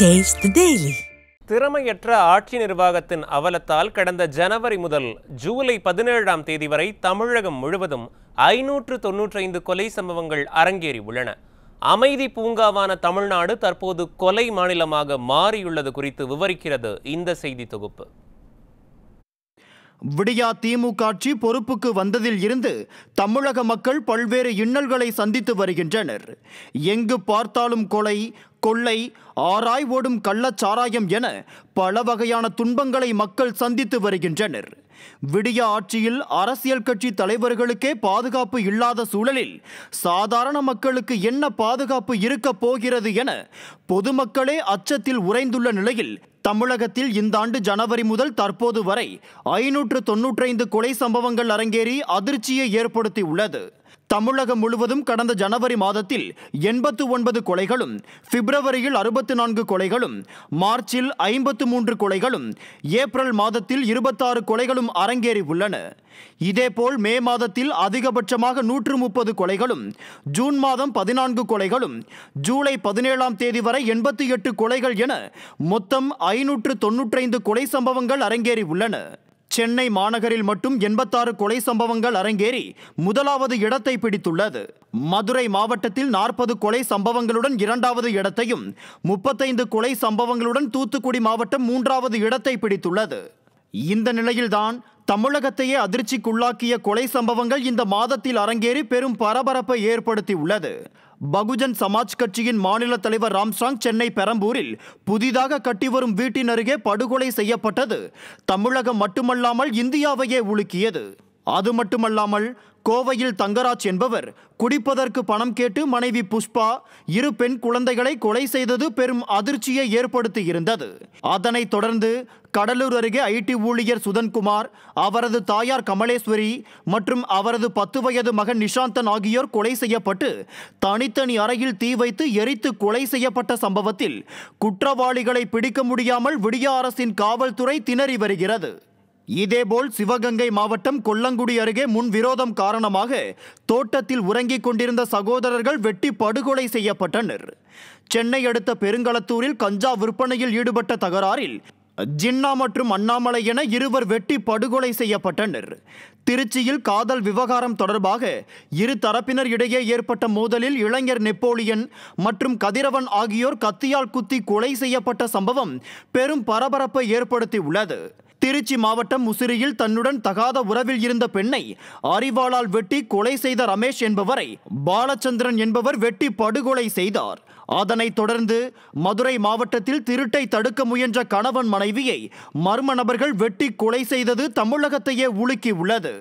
taste daily திறமையற்ற ஆட்சி நிர்வாகத்தின் அவலத்தால் கடந்த ஜனவரி முதல் ஜூலை பதினேழாம் தேதி வரை தமிழகம் முழுவதும் ஐநூற்று தொன்னூற்றைந்து கொலை சம்பவங்கள் அரங்கேறி உள்ளன அமைதி பூங்காவான தமிழ்நாடு தற்போது கொலை மாநிலமாக மாறியுள்ளது குறித்து விவரிக்கிறது இந்த செய்தி தொகுப்பு விடியா திமுக ஆட்சி பொறுப்புக்கு வந்ததில் இருந்து தமிழக மக்கள் பல்வேறு இன்னல்களை சந்தித்து வருகின்றனர் எங்கு பார்த்தாலும் கொலை கொள்ளை ஆராய் ஓடும் கள்ளச்சாராயம் என பல வகையான துன்பங்களை மக்கள் சந்தித்து வருகின்றனர் விடிய ஆட்சியில் அரசியல் கட்சி தலைவர்களுக்கே பாதுகாப்பு இல்லாத சூழலில் சாதாரண மக்களுக்கு என்ன பாதுகாப்பு இருக்கப் போகிறது என பொதுமக்களே அச்சத்தில் உறைந்துள்ள நிலையில் தமிழகத்தில் இந்த ஆண்டு ஜனவரி முதல் தற்போது வரை ஐநூற்று தொன்னூற்றைந்து கொலை சம்பவங்கள் அரங்கேறி அதிர்ச்சியை ஏற்படுத்தியுள்ளது தமிழகம் முழுவதும் கடந்த ஜனவரி மாதத்தில் எண்பத்து ஒன்பது கொலைகளும் பிப்ரவரியில் அறுபத்து நான்கு கொலைகளும் மார்ச்சில் ஐம்பத்து மூன்று கொலைகளும் ஏப்ரல் மாதத்தில் இருபத்தாறு கொலைகளும் அரங்கேறி உள்ளன இதேபோல் மே மாதத்தில் அதிகபட்சமாக நூற்று முப்பது கொலைகளும் ஜூன் மாதம் பதினான்கு கொலைகளும் ஜூலை பதினேழாம் தேதி வரை எண்பத்தி எட்டு கொலைகள் என மொத்தம் ஐநூற்று தொன்னூற்றைந்து கொலை சம்பவங்கள் அரங்கேறி உள்ளன சென்னை மாநகரில் மட்டும் எண்பத்தாறு கொலை சம்பவங்கள் அரங்கேறி முதலாவது இடத்தை பிடித்துள்ளது மதுரை மாவட்டத்தில் நாற்பது கொலை சம்பவங்களுடன் இரண்டாவது இடத்தையும் முப்பத்தைந்து கொலை சம்பவங்களுடன் தூத்துக்குடி மாவட்டம் மூன்றாவது இடத்தை பிடித்துள்ளது இந்த நிலையில்தான் தமிழகத்தையே அதிர்ச்சிக்குள்ளாக்கிய கொலை சம்பவங்கள் இந்த மாதத்தில் அரங்கேறி பெரும் பரபரப்பை ஏற்படுத்தியுள்ளது பகுஜன் சமாஜ் கட்சியின் மாநில தலைவர் ராம்சாங் சென்னை பெரம்பூரில் புதிதாக கட்டிவரும் வீட்டின் அருகே படுகொலை செய்யப்பட்டது தமிழகம் மட்டுமல்லாமல் இந்தியாவையே உலுக்கியது அது மட்டுமல்லாமல் கோவையில் தங்கராஜ் என்பவர் குடிப்பதற்கு பணம் கேட்டு மனைவி புஷ்பா இரு பெண் குழந்தைகளை கொலை செய்தது பெரும் அதிர்ச்சியை ஏற்படுத்தி இருந்தது அதனைத் தொடர்ந்து கடலூர் அருகே ஐடி ஊழியர் சுதன்குமார் அவரது தாயார் கமலேஸ்வரி மற்றும் அவரது பத்து வயது மகன் நிஷாந்தன் ஆகியோர் கொலை செய்யப்பட்டு தனித்தனி அறையில் தீ வைத்து எரித்து கொலை செய்யப்பட்ட சம்பவத்தில் குற்றவாளிகளை பிடிக்க முடியாமல் விடிய அரசின் காவல்துறை திணறி வருகிறது இதேபோல் சிவகங்கை மாவட்டம் கொல்லங்குடி அருகே முன் விரோதம் காரணமாக தோட்டத்தில் உறங்கிக் கொண்டிருந்த சகோதரர்கள் வெட்டி படுகொலை செய்யப்பட்டனர் சென்னை அடுத்த பெருங்களத்தூரில் கஞ்சா விற்பனையில் ஈடுபட்ட தகராறில் ஜின்னா மற்றும் அண்ணாமலை என இருவர் வெட்டி படுகொலை செய்யப்பட்டனர் திருச்சியில் காதல் விவகாரம் தொடர்பாக இரு தரப்பினர் இடையே ஏற்பட்ட மோதலில் இளைஞர் நெப்போலியன் மற்றும் கதிரவன் ஆகியோர் கத்தியால் குத்தி கொலை செய்யப்பட்ட சம்பவம் பெரும் பரபரப்பை ஏற்படுத்தி உள்ளது திருச்சி மாவட்டம் முசிறியில் தன்னுடன் தகாத உறவில் இருந்த பெண்ணை அறிவாளால் வெட்டி கொலை செய்த ரமேஷ் என்பவரை பாலச்சந்திரன் என்பவர் வெட்டி படுகொலை செய்தார் அதனைத் தொடர்ந்து மதுரை மாவட்டத்தில் திருட்டை தடுக்க முயன்ற கணவன் மனைவியை மர்ம நபர்கள் வெட்டி கொலை செய்தது தமிழகத்தையே உலுக்கி உள்ளது